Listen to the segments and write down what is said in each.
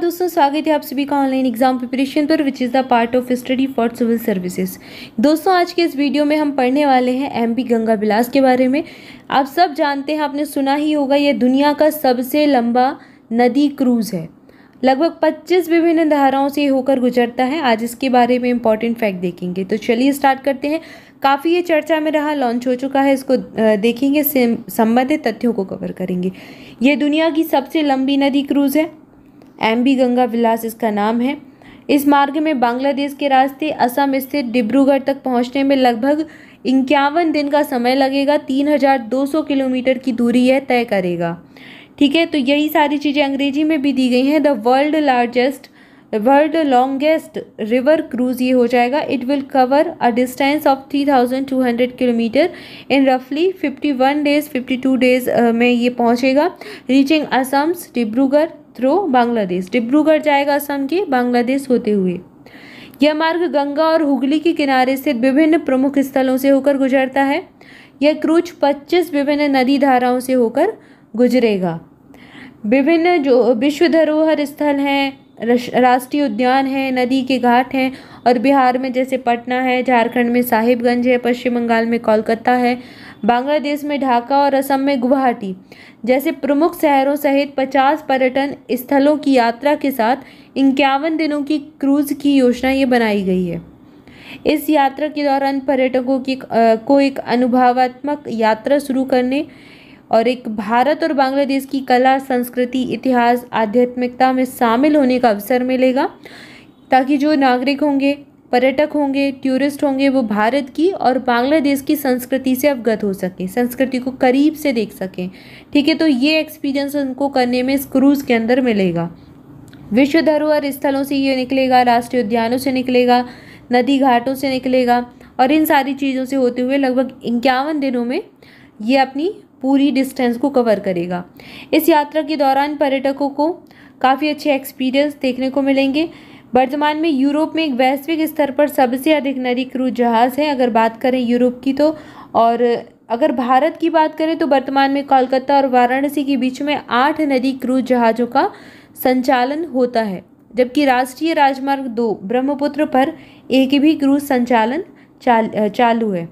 दोस्तों स्वागत है आप सभी का ऑनलाइन एग्जाम प्रिपरेशन पर which is the part of study for civil services दोस्तों आज के इस वीडियो में हम पढ़ने वाले हैं एम पी गंगा बिलास के बारे में आप सब जानते हैं आपने सुना ही होगा यह दुनिया का सबसे लंबा नदी क्रूज़ है लगभग 25 विभिन्न धाराओं से होकर गुजरता है आज इसके बारे में इंपॉर्टेंट फैक्ट देखेंगे तो चलिए स्टार्ट करते हैं काफ़ी ये चर्चा में रहा लॉन्च हो चुका है इसको देखेंगे संबंधित तथ्यों को कवर करेंगे ये दुनिया की सबसे लंबी नदी क्रूज़ है एम बी गंगा विलास इसका नाम है इस मार्ग में बांग्लादेश के रास्ते असम स्थित डिब्रूगढ़ तक पहुंचने में लगभग इक्यावन दिन का समय लगेगा 3,200 किलोमीटर की दूरी यह तय करेगा ठीक है तो यही सारी चीज़ें अंग्रेजी में भी दी गई हैं the world largest world longest river cruise ये हो जाएगा it will cover a distance of three thousand two hundred kilometre in रफली fifty one days fifty two days में ये पहुँचेगा रीचिंग असम्स डिब्रूगढ़ थ्रू बांग्लादेश डिब्रूगढ़ जाएगा असम के बांग्लादेश होते हुए यह मार्ग गंगा और हुगली के किनारे स्थित विभिन्न प्रमुख स्थलों से होकर गुजरता है यह क्रूज 25 विभिन्न नदी धाराओं से होकर गुजरेगा विभिन्न जो विश्व धरोहर स्थल हैं राष्ट्रीय उद्यान है नदी के घाट हैं और बिहार में जैसे पटना है झारखंड में साहिबगंज है पश्चिम बंगाल में कोलकाता है बांग्लादेश में ढाका और असम में गुवाहाटी जैसे प्रमुख शहरों सहित 50 पर्यटन स्थलों की यात्रा के साथ इक्यावन दिनों की क्रूज की योजना ये बनाई गई है इस यात्रा के दौरान पर्यटकों की को एक अनुभवात्मक यात्रा शुरू करने और एक भारत और बांग्लादेश की कला संस्कृति इतिहास आध्यात्मिकता में शामिल होने का अवसर मिलेगा ताकि जो नागरिक होंगे पर्यटक होंगे टूरिस्ट होंगे वो भारत की और बांग्लादेश की संस्कृति से अवगत हो सकें संस्कृति को करीब से देख सकें ठीक है तो ये एक्सपीरियंस उनको करने में इस क्रूज़ के अंदर मिलेगा विश्व धरोहर स्थलों से ये निकलेगा राष्ट्रीय उद्यानों से निकलेगा नदी घाटों से निकलेगा और इन सारी चीज़ों से होते हुए लगभग इक्यावन दिनों में ये अपनी पूरी डिस्टेंस को कवर करेगा इस यात्रा के दौरान पर्यटकों को काफ़ी अच्छे एक्सपीरियंस देखने को मिलेंगे वर्तमान में यूरोप में एक वैश्विक स्तर पर सबसे अधिक नरी क्रूज जहाज़ हैं अगर बात करें यूरोप की तो और अगर भारत की बात करें तो वर्तमान में कोलकाता और वाराणसी के बीच में आठ नदी क्रूज जहाज़ों का संचालन होता है जबकि राष्ट्रीय राजमार्ग दो ब्रह्मपुत्र पर एक भी क्रूज संचालन चाल, चालू है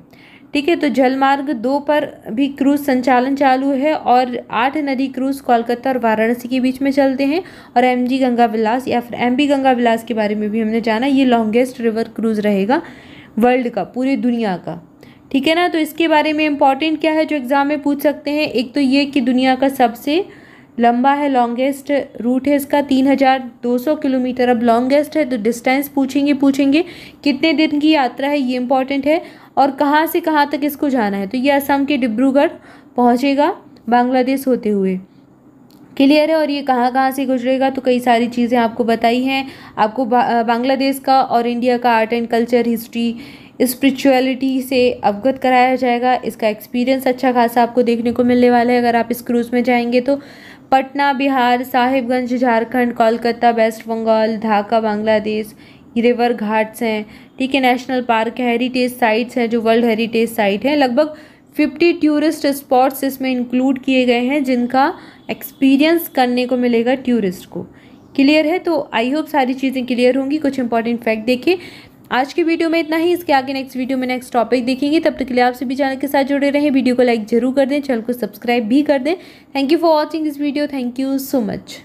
ठीक है तो जलमार्ग दो पर भी क्रूज संचालन चालू है और आठ नदी क्रूज कोलकाता और वाराणसी के बीच में चलते हैं और एम जी गंगा विलास या फिर एम बी गंगा विलास के बारे में भी हमने जाना ये लॉन्गेस्ट रिवर क्रूज रहेगा वर्ल्ड का पूरी दुनिया का ठीक है ना तो इसके बारे में इम्पॉर्टेंट क्या है जो एग्ज़ाम में पूछ सकते हैं एक तो ये कि दुनिया का सबसे लंबा है लॉन्गेस्ट रूट है इसका तीन हज़ार दो सौ किलोमीटर अब लॉन्गेस्ट है तो डिस्टेंस पूछेंगे पूछेंगे कितने दिन की यात्रा है ये इम्पॉर्टेंट है और कहाँ से कहाँ तक इसको जाना है तो ये असम के डिब्रूगढ़ पहुँचेगा बांग्लादेश होते हुए क्लियर है और ये कहाँ कहाँ से गुजरेगा तो कई सारी चीज़ें आपको बताई हैं आपको बा, बांग्लादेश का और इंडिया का art and culture history spirituality से अवगत कराया जाएगा इसका एक्सपीरियंस अच्छा खासा आपको देखने को मिलने वाला है अगर आप इस क्रूज़ में जाएंगे तो पटना बिहार साहिबगंज झारखंड कोलकाता वेस्ट बंगाल ढाका बांग्लादेश रिवर घाट्स हैं ठीक है नेशनल पार्क हेरिटेज साइट्स हैं जो वर्ल्ड हेरिटेज साइट हैं लगभग फिफ्टी टूरिस्ट स्पॉट्स इसमें इंक्लूड किए गए हैं जिनका एक्सपीरियंस करने को मिलेगा टूरिस्ट को क्लियर है तो आई होप सारी चीज़ें क्लियर होंगी कुछ इंपॉर्टेंट फैक्ट देखिए आज की वीडियो में इतना ही इसके आगे नेक्स्ट वीडियो में नेक्स्ट टॉपिक देखेंगे तब तक के लिए आप सभी चैनल के साथ जुड़े रहें वीडियो को लाइक जरूर कर दें चैनल को सब्सक्राइब भी कर दें thank you for watching this video thank you so much